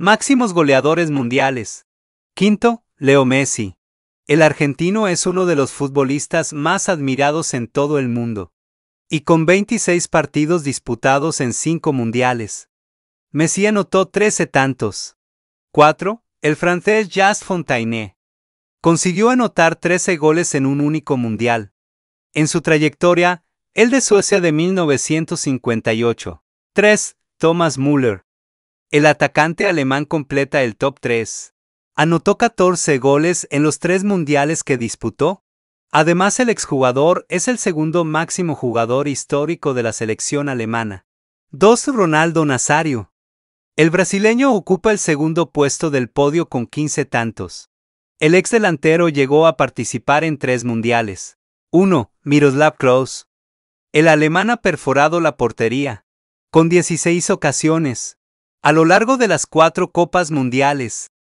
Máximos goleadores mundiales. Quinto, Leo Messi. El argentino es uno de los futbolistas más admirados en todo el mundo. Y con 26 partidos disputados en 5 mundiales. Messi anotó 13 tantos. Cuatro, El francés Jacques Fontaine. Consiguió anotar 13 goles en un único mundial. En su trayectoria, el de Suecia de 1958. 3. Thomas Müller el atacante alemán completa el top 3. Anotó 14 goles en los tres mundiales que disputó. Además, el exjugador es el segundo máximo jugador histórico de la selección alemana. 2. Ronaldo Nazario. El brasileño ocupa el segundo puesto del podio con 15 tantos. El exdelantero llegó a participar en tres mundiales. 1. Miroslav Klaus. El alemán ha perforado la portería, con 16 ocasiones, a lo largo de las cuatro Copas Mundiales,